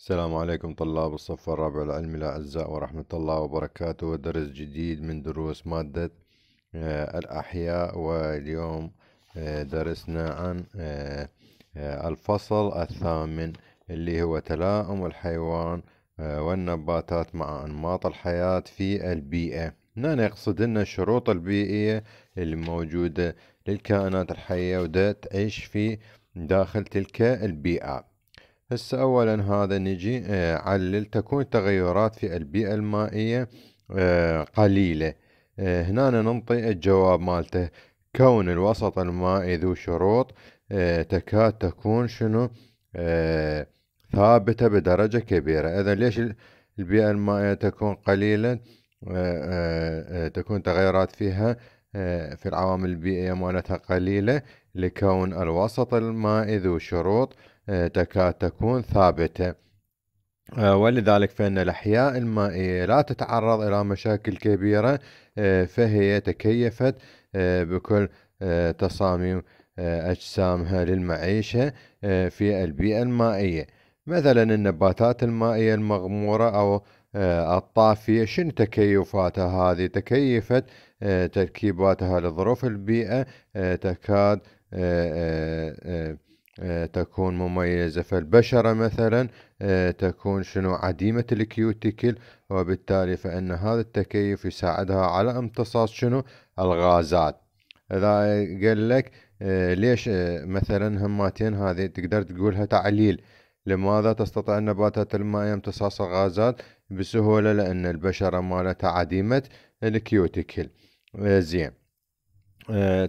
السلام عليكم طلاب الصف الرابع العلمي الأعزاء ورحمة الله وبركاته ودرس جديد من دروس مادة آه، الأحياء واليوم آه، درسنا عن آه، الفصل الثامن اللي هو تلاؤم الحيوان والنباتات مع أنماط الحياة في البيئة هنا نقصد أن الشروط البيئية الموجودة للكائنات الحية وده تعيش في داخل تلك البيئة هسه اولا هذا نجي آه، علل تكون تغيرات في البيئة المائية آه، قليلة آه، هنا ننطي الجواب مالته كون الوسط المائي ذو شروط تكاد تكون شنو ثابتة بدرجة كبيرة إذا ليش البيئة المائية تكون قليلة تكون تغيرات فيها في العوامل البيئية مالتها قليلة لكون الوسط المائي ذو شروط آه، تكاد تكون ثابتة آه، ولذلك فإن الأحياء المائية لا تتعرض إلى مشاكل كبيرة آه، فهي تكيفت بكل تصاميم أجسامها للمعيشة في البيئة المائية مثلا النباتات المائية المغمورة أو الطافية شنو تكيفاتها هذه تكيفت تركيباتها لظروف البيئة تكاد آه، تكون مميزة فالبشرة مثلا آه، تكون شنو عديمة الكيوتيكل وبالتالي فإن هذا التكيف يساعدها على امتصاص شنو الغازات إذا قال لك آه، ليش مثلا هماتين هذه تقدر تقولها تعليل لماذا تستطيع النباتات المائية امتصاص الغازات بسهولة لأن البشرة مالتها عديمة الكيوتيكل زين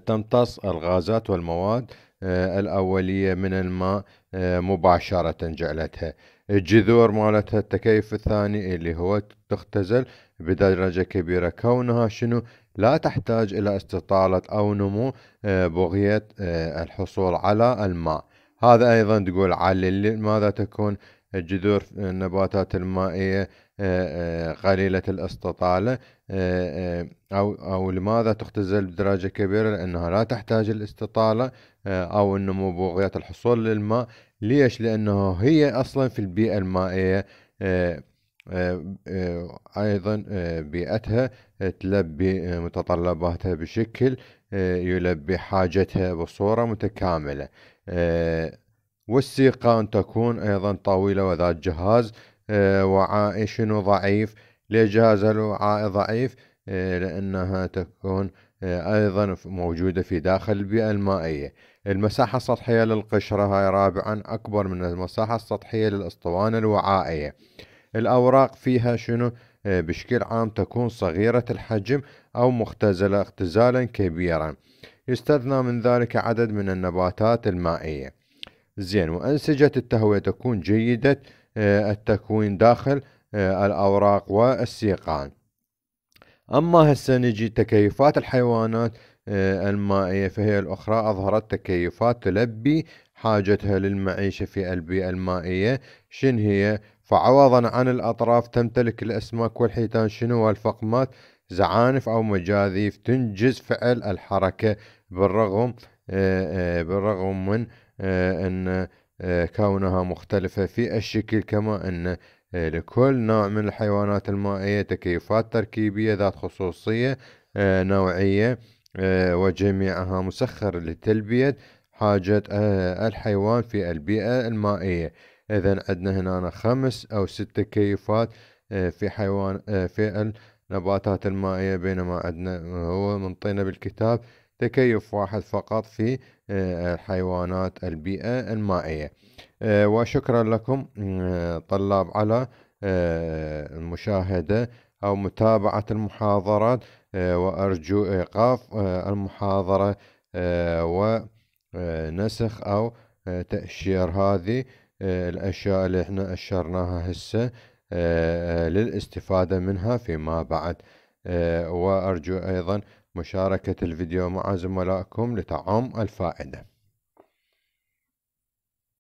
تمتص الغازات والمواد آه، الأولية من الماء آه، مباشرة جعلتها الجذور مالتها التكيف الثاني اللي هو تختزل بدرجة كبيرة كونها شنو لا تحتاج إلى استطالة أو نمو آه، بغية الحصول على الماء هذا أيضا تقول علل ماذا تكون الجذور النباتات المائية آه، آه، قليلة الاستطالة آه، أو أو لماذا تختزل بدرجة كبيرة لأنها لا تحتاج الاستطالة أو النمو بغية الحصول للماء ليش لأنه هي أصلا في البيئة المائية أيضا بيئتها تلبي متطلباتها بشكل يلبي حاجتها بصورة متكاملة والسيقان تكون أيضا طويلة وذات جهاز وعاء شنو ضعيف ليش جاز الوعاء ضعيف لأنها تكون أيضا موجودة في داخل البيئة المائية المساحة السطحية للقشرة هاي رابعا أكبر من المساحة السطحية للأسطوانة الوعائية الأوراق فيها شنو بشكل عام تكون صغيرة الحجم أو مختزلة اختزالا كبيرا يستثنى من ذلك عدد من النباتات المائية زين وأنسجة التهوية تكون جيدة آه، التكوين داخل آه، الأوراق والسيقان أما هسه نجي تكيفات الحيوانات آه، المائية فهي الأخرى أظهرت تكيفات تلبي حاجتها للمعيشة في البيئة المائية شن هي فعوضا عن الأطراف تمتلك الأسماك والحيتان شنو والفقمات زعانف أو مجاذيف تنجز فعل الحركة بالرغم بالرغم من أن آه، كونها مختلفة في الشكل كما أن آه، لكل نوع من الحيوانات المائية تكيفات تركيبية ذات خصوصية آه، نوعية وجميعها مسخر لتلبية حاجة الحيوان في البيئة المائية إذا عندنا هنا خمس أو ست تكيفات في حيوان في نباتات المائية بينما عندنا هو منطينا بالكتاب تكيف واحد فقط في آه، الحيوانات البيئة المائية آه، وشكرا لكم آه، طلاب على المشاهدة أو متابعة المحاضرات وأرجو إيقاف المحاضرة ونسخ أو تأشير هذه الأشياء اللي احنا أشرناها هسه آه، للاستفادة منها فيما بعد آه، وأرجو أيضا مشاركة الفيديو مع زملائكم لتعم الفائدة